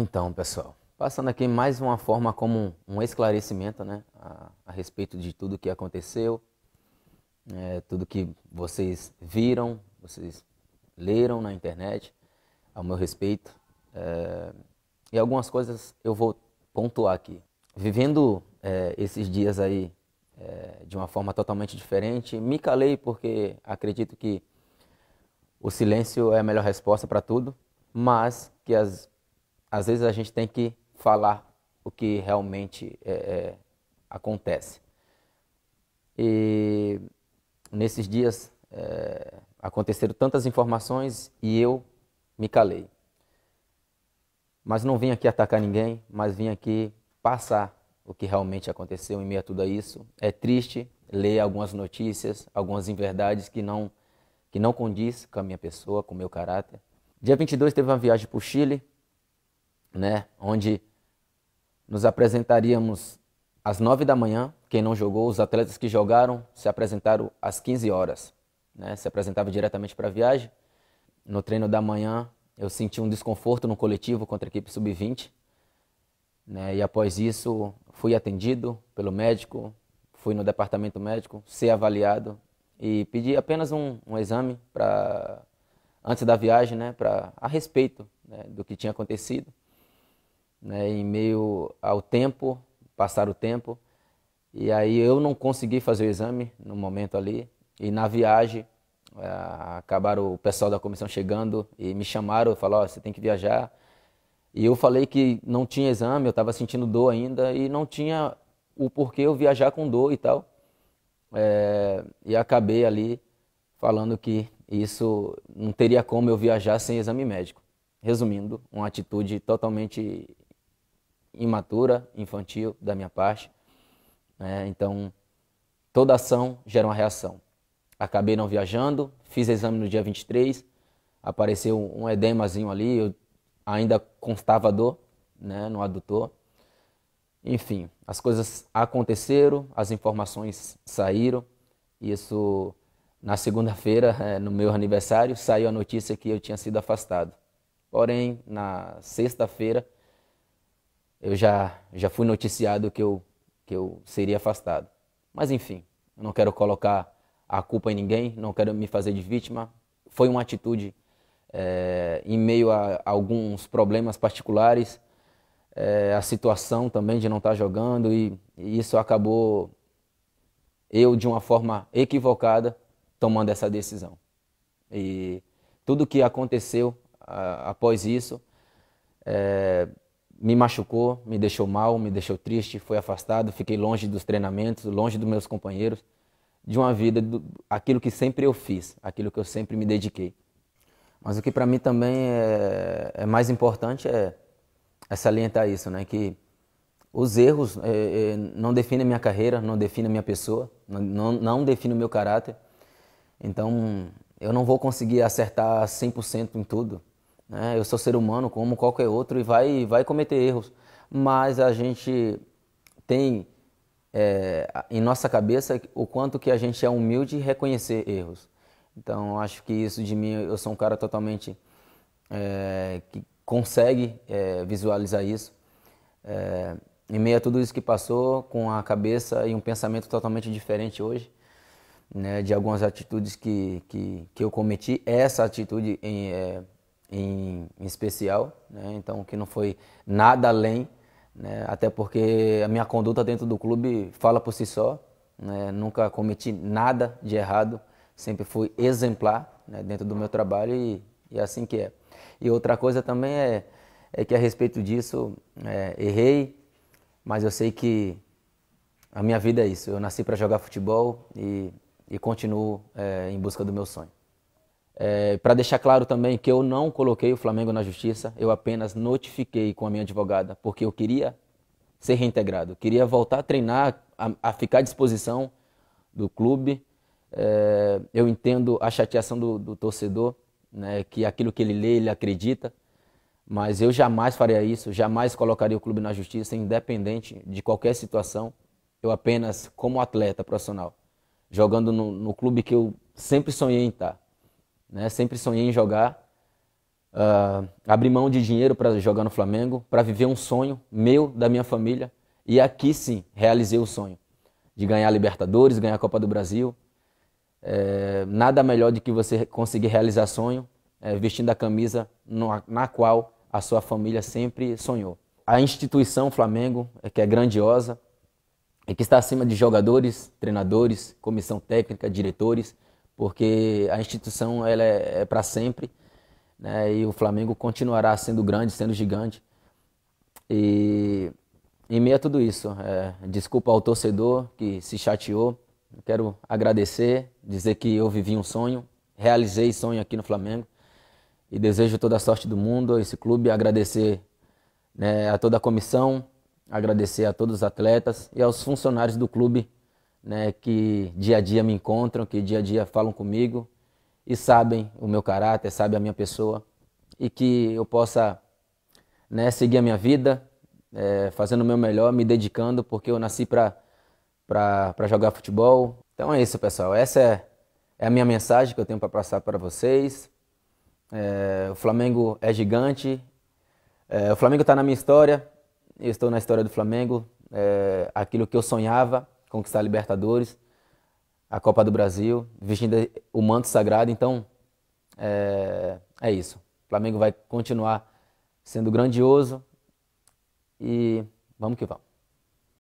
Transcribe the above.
Então, pessoal, passando aqui mais uma forma como um esclarecimento né, a, a respeito de tudo que aconteceu, é, tudo que vocês viram, vocês leram na internet ao meu respeito. É, e algumas coisas eu vou pontuar aqui. Vivendo é, esses dias aí é, de uma forma totalmente diferente, me calei porque acredito que o silêncio é a melhor resposta para tudo, mas que as às vezes a gente tem que falar o que realmente é, é, acontece. E nesses dias é, aconteceram tantas informações e eu me calei. Mas não vim aqui atacar ninguém, mas vim aqui passar o que realmente aconteceu em meio a tudo isso. É triste ler algumas notícias, algumas inverdades que não que não condiz com a minha pessoa, com o meu caráter. Dia 22 teve uma viagem para o Chile, né? Onde nos apresentaríamos às 9 da manhã. Quem não jogou, os atletas que jogaram se apresentaram às 15 horas. Né? Se apresentava diretamente para a viagem. No treino da manhã, eu senti um desconforto no coletivo contra a equipe sub-20. Né? E após isso, fui atendido pelo médico, fui no departamento médico ser avaliado e pedi apenas um, um exame para antes da viagem, né, para a respeito né, do que tinha acontecido né, em meio ao tempo, passar o tempo. E aí eu não consegui fazer o exame no momento ali. E na viagem, uh, acabaram o pessoal da comissão chegando e me chamaram, falaram, oh, você tem que viajar. E eu falei que não tinha exame, eu estava sentindo dor ainda e não tinha o porquê eu viajar com dor e tal. É, e acabei ali falando que isso não teria como eu viajar sem exame médico. Resumindo, uma atitude totalmente imatura, infantil da minha parte. Né? Então, toda ação gera uma reação. Acabei não viajando, fiz exame no dia 23, apareceu um edemazinho ali, eu ainda constava dor né, no adutor. Enfim, as coisas aconteceram, as informações saíram. Isso na segunda-feira, é, no meu aniversário, saiu a notícia que eu tinha sido afastado. Porém, na sexta-feira, eu já, já fui noticiado que eu, que eu seria afastado. Mas enfim, não quero colocar a culpa em ninguém, não quero me fazer de vítima. Foi uma atitude é, em meio a alguns problemas particulares, é, a situação também de não estar tá jogando, e, e isso acabou eu, de uma forma equivocada, tomando essa decisão. E tudo que aconteceu a, ah, após isso. É, me machucou, me deixou mal, me deixou triste, foi afastado, fiquei longe dos treinamentos, longe dos meus companheiros, de uma vida, do, aquilo que sempre eu fiz, aquilo que eu sempre me dediquei. Mas o que para mim também é, é, mais importante é, é salientar isso, né? Que os erros é, é, não definem a minha carreira, não definem a minha pessoa, não, não definem o meu caráter. Então, eu não vou conseguir acertar 100% em tudo. Né? Eu sou ser humano como qualquer outro e vai, vai cometer erros. Mas a gente tem é, em nossa cabeça o quanto que a gente é humilde e reconhecer erros. Então, acho que isso de mim, eu sou um cara totalmente é, que consegue é, visualizar isso. É, em meio a tudo isso que passou, com a cabeça e um pensamento totalmente diferente hoje, né, de algumas atitudes que, que, que eu cometi, essa atitude em, é, em, em especial, né? então que não foi nada além, né? até porque a minha conduta dentro do clube fala por si só, né? nunca cometi nada de errado, sempre fui exemplar né? dentro do meu trabalho e, e é assim que é. E outra coisa também é, é que a respeito disso, é, errei, mas eu sei que a minha vida é isso. Eu nasci para jogar futebol e, e continuo é, em busca do meu sonho. É, para deixar claro também que eu não coloquei o Flamengo na justiça, eu apenas notifiquei com a minha advogada, porque eu queria ser reintegrado, queria voltar a treinar, a, a ficar à disposição do clube. É, eu entendo a chateação do, do torcedor, né, que aquilo que ele lê, ele acredita, mas eu jamais faria isso, jamais colocaria o clube na justiça, independente de qualquer situação. Eu apenas, como atleta profissional, jogando no, no clube que eu sempre sonhei em estar né? Sempre sonhei em jogar. Uh, ah, abri mão de dinheiro para jogar no Flamengo, para viver um sonho meu, da minha família. E aqui sim, realizei o sonho de ganhar Libertadores, ganhar a Copa do Brasil. É, nada melhor do que você conseguir realizar sonho é, vestindo a camisa no, na qual a sua família sempre sonhou. A instituição Flamengo, é, que é grandiosa, e é, que está acima de jogadores, treinadores, comissão técnica, diretores, porque a instituição ela é, é para sempre, né? E o Flamengo continuará sendo grande, sendo gigante. E em meio a tudo isso, é, desculpa ao torcedor que se chateou. Quero agradecer, dizer que eu vivi um sonho, realizei sonho aqui no Flamengo e desejo toda a sorte do mundo a esse clube, agradecer né, a toda a comissão, agradecer a todos os atletas e aos funcionários do clube né, que dia a dia me encontram, que dia a dia falam comigo e sabem o meu caráter, sabem a minha pessoa e que eu possa né, seguir a minha vida é, fazendo o meu melhor, me dedicando, porque eu nasci para jogar futebol. Então é isso, pessoal. Essa é, é a minha mensagem que eu tenho para passar para vocês. É, o Flamengo é gigante. É, o Flamengo está na minha história. Eu estou na história do Flamengo. É, aquilo que eu sonhava conquistar a Libertadores, a Copa do Brasil, vestindo o manto sagrado. Então, é, é isso. O Flamengo vai continuar sendo grandioso e vamos que vamos.